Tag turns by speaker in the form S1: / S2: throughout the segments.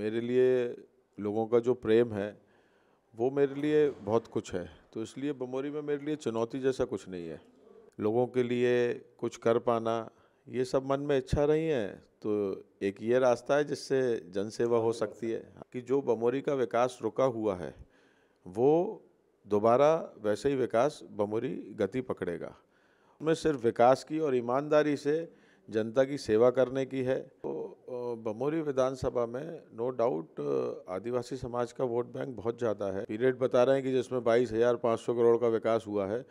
S1: मेरे लिए लोगों का जो प्रेम है वो मेरे लिए बहुत कुछ है तो इसलिए बमोरी में मेरे लिए चुनौती जैसा कुछ नहीं है लोगों के लिए कुछ कर पाना ये सब मन में इच्छा रही है तो एक ये रास्ता है जिससे जनसेवा हो सकती है कि जो बमोरी का विकास रुका हुआ है वो दोबारा वैसे ही विकास बमोरी गति पकड़ेगा मैं सिर्फ विकास की और ईमानदारी से जनता की सेवा करने की है तो बमोरी विधानसभा में नो डाउट आदिवासी समाज का वोट बैंक बहुत ज़्यादा है पीरियड बता रहे हैं कि जिसमें बाईस हज़ार पाँच सौ करोड़ का विकास हुआ है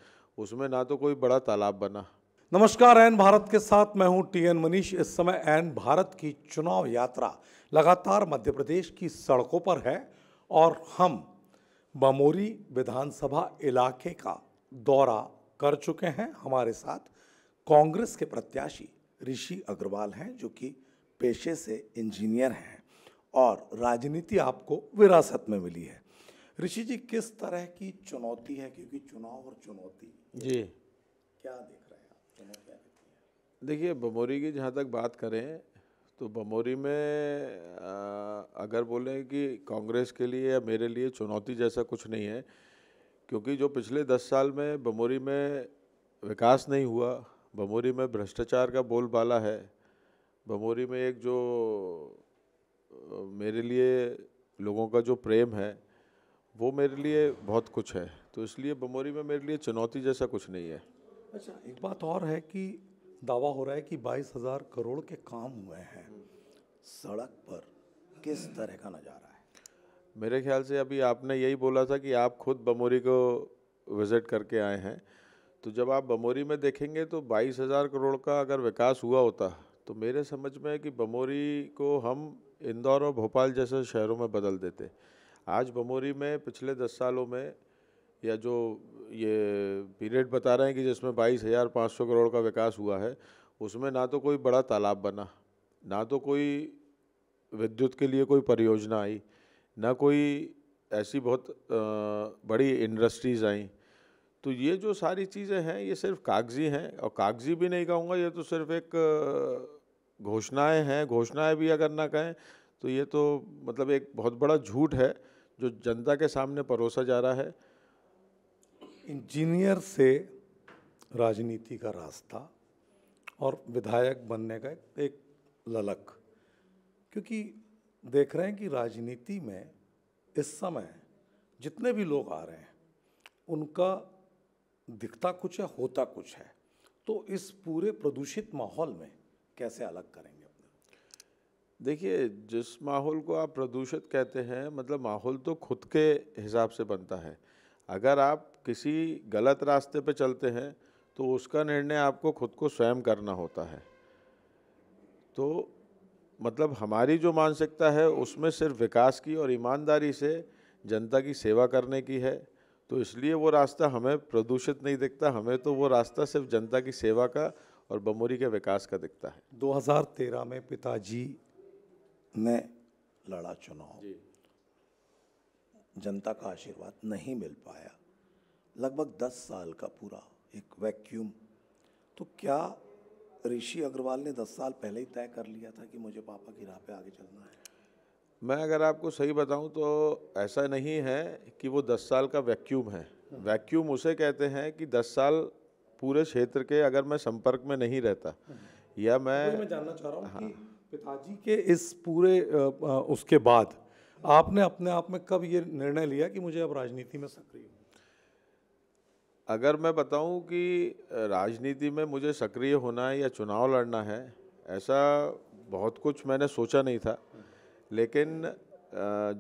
S1: उसमें ना तो कोई बड़ा तालाब बना
S2: नमस्कार एन भारत के साथ मैं हूं टी एन मनीष इस समय एन भारत की चुनाव यात्रा लगातार मध्य प्रदेश की सड़कों पर है और हम बमोरी विधानसभा इलाके का दौरा कर चुके हैं हमारे साथ कांग्रेस के प्रत्याशी ऋषि अग्रवाल हैं जो कि पेशे से इंजीनियर हैं और राजनीति आपको विरासत में मिली है ऋषि जी किस तरह की चुनौती है क्योंकि चुनाव और चुनौती जी क्या देख रहे हैं आप चुनौतियाँ
S1: देखिए बमोरी की जहाँ तक बात करें तो बमोरी में आ, अगर बोलें कि कांग्रेस के लिए या मेरे लिए चुनौती जैसा कुछ नहीं है क्योंकि जो पिछले दस साल में बमोरी में विकास नहीं हुआ बमोरी में भ्रष्टाचार का बोलबाला है बमोरी में एक जो मेरे लिए लोगों का जो प्रेम है वो मेरे लिए बहुत कुछ है तो इसलिए बमोरी में मेरे लिए चुनौती जैसा कुछ नहीं है
S2: अच्छा एक बात और है कि दावा हो रहा है कि बाईस हज़ार करोड़ के काम हुए हैं सड़क पर किस तरह का नज़ारा है
S1: मेरे ख्याल से अभी आपने यही बोला था कि आप खुद बमोरी को विज़िट करके आए हैं तो जब आप बमोरी में देखेंगे तो बाईस हज़ार करोड़ का अगर विकास हुआ होता तो मेरे समझ में है कि बमोरी को हम इंदौर और भोपाल जैसे शहरों में बदल देते आज बमोरी में पिछले दस सालों में या जो ये पीरियड बता रहे हैं कि जिसमें बाईस हज़ार पाँच सौ करोड़ का विकास हुआ है उसमें ना तो कोई बड़ा तालाब बना ना तो कोई विद्युत के लिए कोई परियोजना आई ना कोई ऐसी बहुत बड़ी इंडस्ट्रीज़ आई तो ये जो सारी चीज़ें हैं ये सिर्फ कागजी हैं और कागजी भी नहीं कहूँगा ये तो सिर्फ एक घोषणाएं हैं घोषणाएं भी अगर ना कहें तो ये तो मतलब एक बहुत बड़ा झूठ है जो जनता के सामने परोसा जा रहा है इंजीनियर से राजनीति का रास्ता
S2: और विधायक बनने का एक ललक क्योंकि देख रहे हैं कि राजनीति में इस समय जितने भी लोग आ रहे हैं उनका दिखता कुछ है होता कुछ है तो इस पूरे प्रदूषित माहौल में कैसे अलग करेंगे
S1: देखिए जिस माहौल को आप प्रदूषित कहते हैं मतलब माहौल तो खुद के हिसाब से बनता है अगर आप किसी गलत रास्ते पर चलते हैं तो उसका निर्णय आपको खुद को स्वयं करना होता है तो मतलब हमारी जो मानसिकता है उसमें सिर्फ विकास की और ईमानदारी से जनता की सेवा करने की है तो इसलिए वो रास्ता हमें प्रदूषित नहीं दिखता हमें तो वो रास्ता सिर्फ जनता की सेवा का और बमोरी के विकास का दिखता है
S2: 2013 में पिताजी ने लड़ा चुनाव जनता का आशीर्वाद नहीं मिल पाया लगभग 10 साल का पूरा एक वैक्यूम तो क्या ऋषि अग्रवाल ने 10 साल पहले ही तय कर लिया था कि मुझे पापा की राह पे आगे चलना है
S1: मैं अगर आपको सही बताऊं तो ऐसा नहीं है कि वो 10 साल का वैक्यूम है हाँ। वैक्यूम उसे कहते हैं कि 10 साल पूरे क्षेत्र के अगर मैं संपर्क में नहीं रहता हम्म। या मैं तो मैं
S2: जानना चाह रहा हूँ हाँ। पिताजी के इस पूरे उसके
S1: बाद आपने
S2: अपने आप में कब ये निर्णय लिया कि मुझे अब राजनीति में सक्रिय
S1: अगर मैं बताऊं कि राजनीति में मुझे सक्रिय होना है या चुनाव लड़ना है ऐसा बहुत कुछ मैंने सोचा नहीं था लेकिन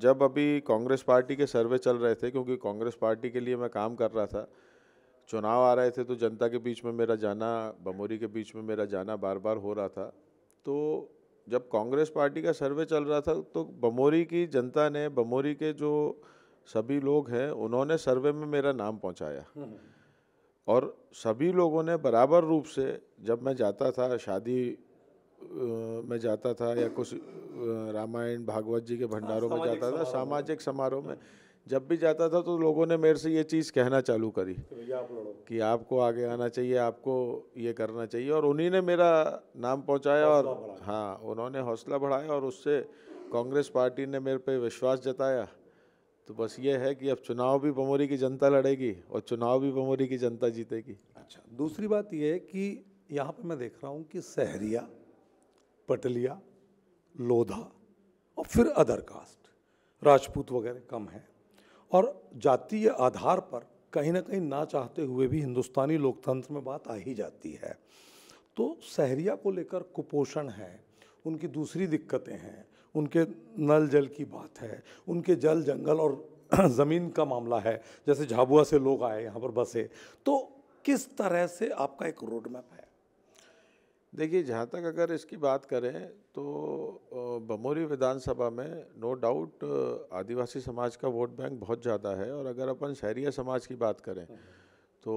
S1: जब अभी कांग्रेस पार्टी के सर्वे चल रहे थे क्योंकि कांग्रेस पार्टी के लिए मैं काम कर रहा था चुनाव आ रहे थे तो जनता के बीच में मेरा जाना बमोरी के बीच में मेरा जाना बार बार हो रहा था तो जब कांग्रेस पार्टी का सर्वे चल रहा था तो बमोरी की जनता ने बमोरी के जो सभी लोग हैं उन्होंने सर्वे में मेरा नाम पहुंचाया और सभी लोगों ने बराबर रूप से जब मैं जाता था शादी में जाता था या कुछ रामायण भागवत जी के भंडारों में जाता था सामाजिक समारोह में जब भी जाता था तो लोगों ने मेरे से ये चीज़ कहना चालू करी
S2: तो
S1: कि आपको आगे आना चाहिए आपको ये करना चाहिए और उन्हीं ने मेरा नाम पहुंचाया और हाँ उन्होंने हौसला बढ़ाया और उससे कांग्रेस पार्टी ने मेरे पे विश्वास जताया तो बस ये है कि अब चुनाव भी बमोरी की जनता लड़ेगी और चुनाव भी बमोरी की जनता जीतेगी
S2: अच्छा दूसरी बात ये है कि यहाँ पर मैं देख रहा हूँ कि सहरिया पटलिया लोधा और फिर अदर कास्ट राजपूत वगैरह कम है और जातीय आधार पर कहीं ना कहीं ना चाहते हुए भी हिंदुस्तानी लोकतंत्र में बात आ ही जाती है तो सहरिया को लेकर कुपोषण है उनकी दूसरी दिक्कतें हैं उनके नल जल की बात है उनके जल जंगल और ज़मीन का मामला है जैसे झाबुआ से लोग
S1: आए यहाँ पर बसे तो किस तरह से आपका एक रोड मैप है देखिए जहाँ तक अगर इसकी बात करें तो बमोरी विधानसभा में नो डाउट आदिवासी समाज का वोट बैंक बहुत ज़्यादा है और अगर अपन शहरिया समाज की बात करें तो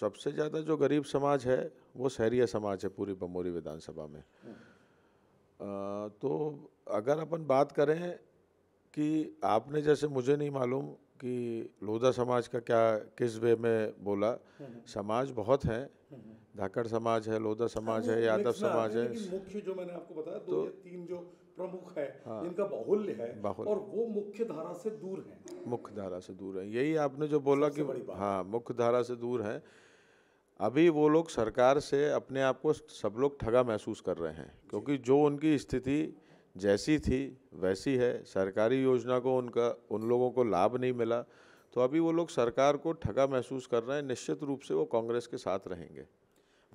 S1: सबसे ज़्यादा जो गरीब समाज है वो शहरिया समाज है पूरी बमोरी विधानसभा में आ, तो अगर अपन बात करें कि आपने जैसे मुझे नहीं मालूम कि लोधा समाज का क्या किस वे में बोला समाज बहुत है धाकड़ समाज है लोधा समाज है यादव समाज है
S2: मुख्य जो मैंने आपको बताया तो, तीन जो प्रमुख है हाँ, इनका बाहुल्य है और वो मुख्य धारा से दूर है
S1: मुख्य धारा से दूर है यही आपने जो बोला कि हाँ मुख्य धारा से दूर है अभी वो लोग सरकार से अपने आप को सब लोग ठगा महसूस कर रहे हैं क्योंकि जो उनकी स्थिति जैसी थी वैसी है सरकारी योजना को उनका उन लोगों को लाभ नहीं मिला तो अभी वो लोग सरकार को ठगा महसूस कर रहे हैं निश्चित रूप से वो कांग्रेस के साथ रहेंगे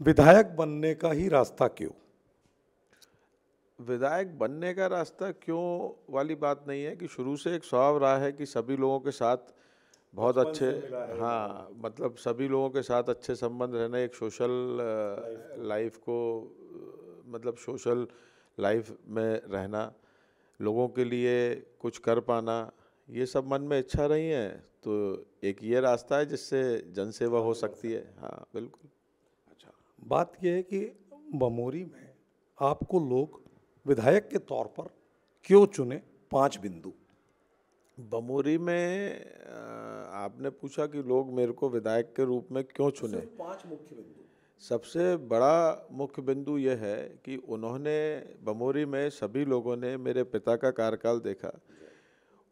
S2: विधायक बनने का ही रास्ता
S1: क्यों विधायक बनने का रास्ता क्यों वाली बात नहीं है कि शुरू से एक स्वभाव रहा है कि सभी लोगों के साथ बहुत अच्छे हाँ मतलब सभी लोगों के साथ अच्छे संबंध रहना एक सोशल लाइफ को मतलब सोशल लाइफ में रहना लोगों के लिए कुछ कर पाना ये सब मन में इच्छा रही है तो एक ये रास्ता है जिससे जनसेवा हो सकती है हाँ बिल्कुल अच्छा बात यह है कि
S2: बमोरी में आपको लोग विधायक के तौर पर क्यों चुने पांच
S1: बिंदु बमोरी में आपने पूछा कि लोग मेरे को विधायक के रूप में क्यों चुने
S2: पांच मुख्य बिंदु
S1: सबसे बड़ा मुख्य बिंदु यह है कि उन्होंने बमोरी में सभी लोगों ने मेरे पिता का कार्यकाल देखा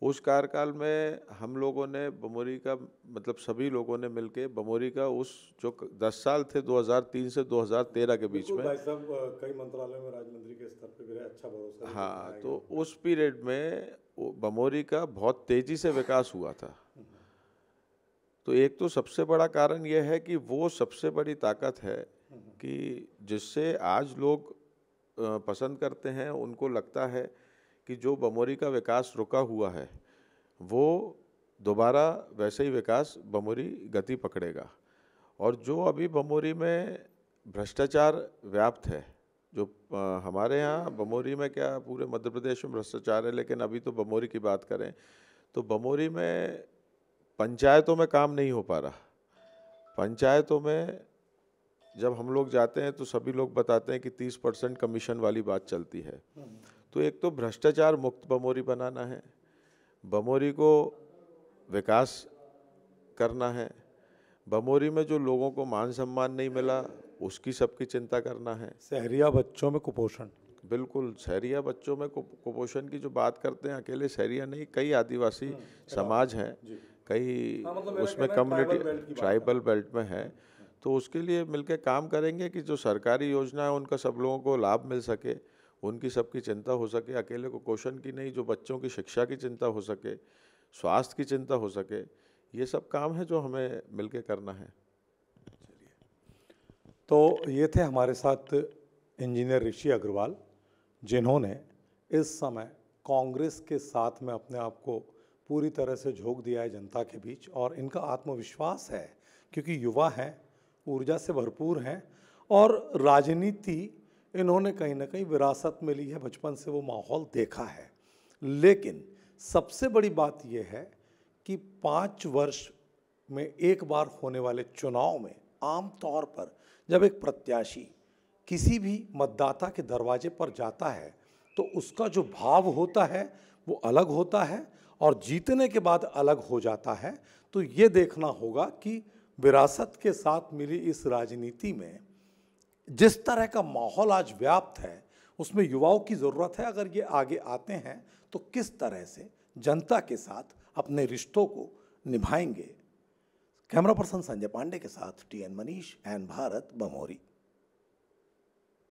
S1: उस कार्यकाल में हम लोगों ने बमोरी का मतलब सभी लोगों ने मिलके बमोरी का उस जो 10 साल थे 2003 से 2013 के बीच में
S2: कई मंत्रालय में राजमंत्री के स्तर पर भी अच्छा भरोसा हाँ तो
S1: उस पीरियड में बमोरी का बहुत तेज़ी से विकास हुआ था हम्म। तो एक तो सबसे बड़ा कारण यह है कि वो सबसे बड़ी ताकत है कि जिससे आज लोग पसंद करते हैं उनको लगता है कि जो बमोरी का विकास रुका हुआ है वो दोबारा वैसे ही विकास बमोरी गति पकड़ेगा और जो अभी बमोरी में भ्रष्टाचार व्याप्त है जो हमारे यहाँ बमोरी में क्या पूरे मध्य प्रदेश में भ्रष्टाचार है लेकिन अभी तो बमोरी की बात करें तो बमोरी में पंचायतों में काम नहीं हो पा रहा पंचायतों में जब हम लोग जाते हैं तो सभी लोग बताते हैं कि 30 परसेंट कमीशन वाली बात चलती है तो एक तो भ्रष्टाचार मुक्त बमोरी बनाना है बमोरी को विकास करना है बमोरी में जो लोगों को मान सम्मान नहीं मिला उसकी सबकी चिंता करना है
S2: शहरिया बच्चों में कुपोषण
S1: बिल्कुल शहरिया बच्चों में कुपोषण की जो बात करते हैं अकेले शहरिया नहीं कई आदिवासी हम्म। समाज हैं कई हाँ, मतलब उसमें कम्युनिटी ट्राइबल बेल्ट में है तो उसके लिए मिलकर काम करेंगे कि जो सरकारी योजना है उनका सब लोगों को लाभ मिल सके उनकी सबकी चिंता हो सके अकेले को क्वेश्चन की नहीं जो बच्चों की शिक्षा की चिंता हो सके स्वास्थ्य की चिंता हो सके ये सब काम है जो हमें मिलकर करना है
S2: तो ये थे हमारे साथ इंजीनियर ऋषि अग्रवाल जिन्होंने इस समय कांग्रेस के साथ में अपने आप को पूरी तरह से झोंक दिया है जनता के बीच और इनका आत्मविश्वास है क्योंकि युवा हैं ऊर्जा से भरपूर हैं और राजनीति इन्होंने कहीं ना कहीं विरासत में ली है बचपन से वो माहौल देखा है लेकिन सबसे बड़ी बात यह है कि पाँच वर्ष में एक बार होने वाले चुनाव में आम तौर पर जब एक प्रत्याशी किसी भी मतदाता के दरवाजे पर जाता है तो उसका जो भाव होता है वो अलग होता है और जीतने के बाद अलग हो जाता है तो ये देखना होगा कि विरासत के साथ मिली इस राजनीति में जिस तरह का माहौल आज व्याप्त है उसमें युवाओं की ज़रूरत है अगर ये आगे आते हैं तो किस तरह से जनता के साथ अपने रिश्तों को निभाएंगे कैमरा पर्सन संजय पांडे के साथ T N Manish N Bharat Bamori